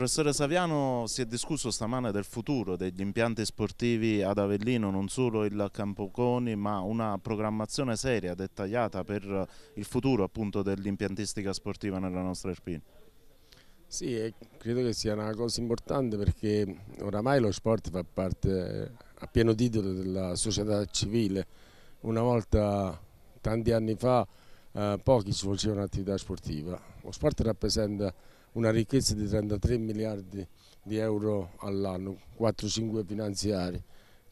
Professore Saviano, si è discusso stamane del futuro degli impianti sportivi ad Avellino, non solo il Campoconi, ma una programmazione seria, dettagliata per il futuro appunto dell'impiantistica sportiva nella nostra Irpina. Sì, credo che sia una cosa importante perché oramai lo sport fa parte a pieno titolo della società civile. Una volta, tanti anni fa, eh, pochi svolgevano attività sportiva. Lo sport rappresenta una ricchezza di 33 miliardi di euro all'anno, 4-5 finanziari.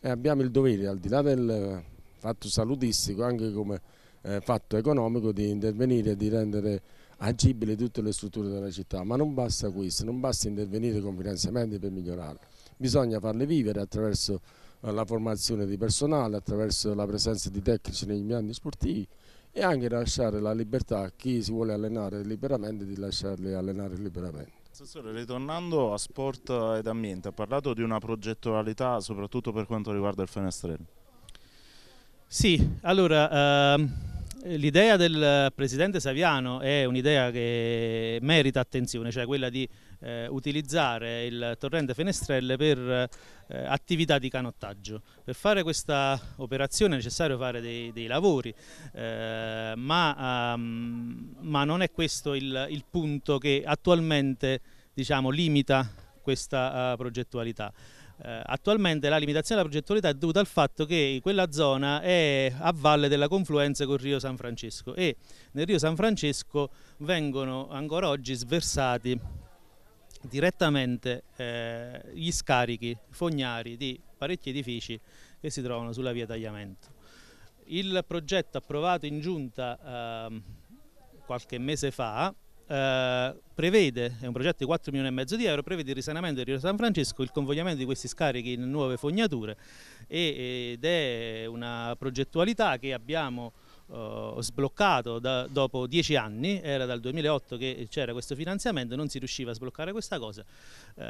E abbiamo il dovere, al di là del fatto salutistico, anche come eh, fatto economico, di intervenire e di rendere agibili tutte le strutture della città. Ma non basta questo, non basta intervenire con finanziamenti per migliorarle. Bisogna farle vivere attraverso eh, la formazione di personale, attraverso la presenza di tecnici negli impianti sportivi e anche lasciare la libertà a chi si vuole allenare liberamente di lasciarli allenare liberamente. Assessore, ritornando a sport ed ambiente, ha parlato di una progettualità soprattutto per quanto riguarda il Fenestrello. Sì, allora... Uh L'idea del presidente Saviano è un'idea che merita attenzione, cioè quella di eh, utilizzare il torrente Fenestrelle per eh, attività di canottaggio. Per fare questa operazione è necessario fare dei, dei lavori, eh, ma, um, ma, non è questo il, il punto che attualmente diciamo, limita questa uh, progettualità. Eh, attualmente la limitazione della progettualità è dovuta al fatto che quella zona è a valle della confluenza col Rio San Francesco e nel Rio San Francesco vengono ancora oggi sversati direttamente eh, gli scarichi fognari di parecchi edifici che si trovano sulla via Tagliamento. Il progetto approvato in giunta eh, qualche mese fa eh, prevede, è un progetto di 4 milioni e mezzo di euro, prevede il risanamento del Rio San Francesco, il convogliamento di questi scarichi in nuove fognature e, ed è una progettualità che abbiamo Uh, sbloccato da, dopo 10 anni, era dal 2008 che c'era questo finanziamento, non si riusciva a sbloccare questa cosa, uh,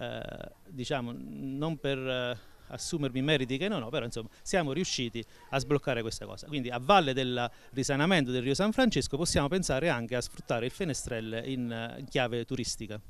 diciamo non per... Uh assumermi meriti che non ho, però insomma siamo riusciti a sbloccare questa cosa. Quindi a valle del risanamento del Rio San Francesco possiamo pensare anche a sfruttare il Fenestrelle in, eh, in chiave turistica.